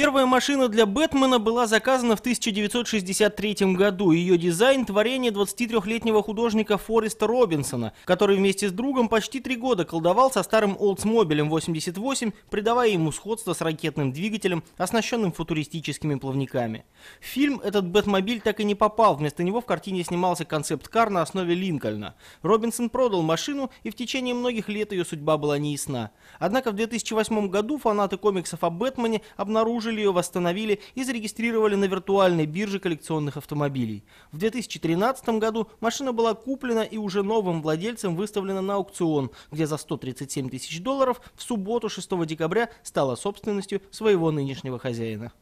Первая машина для Бэтмена была заказана в 1963 году. Ее дизайн – творение 23-летнего художника Фореста Робинсона, который вместе с другом почти три года колдовал со старым Oldsmobile 88, придавая ему сходство с ракетным двигателем, оснащенным футуристическими плавниками. В фильм этот Бэтмобиль так и не попал, вместо него в картине снимался концепт-кар на основе Линкольна. Робинсон продал машину, и в течение многих лет ее судьба была неясна. Однако в 2008 году фанаты комиксов о Бэтмене обнаружили, обнаружили ее, восстановили и зарегистрировали на виртуальной бирже коллекционных автомобилей. В 2013 году машина была куплена и уже новым владельцем выставлена на аукцион, где за 137 тысяч долларов в субботу 6 декабря стала собственностью своего нынешнего хозяина.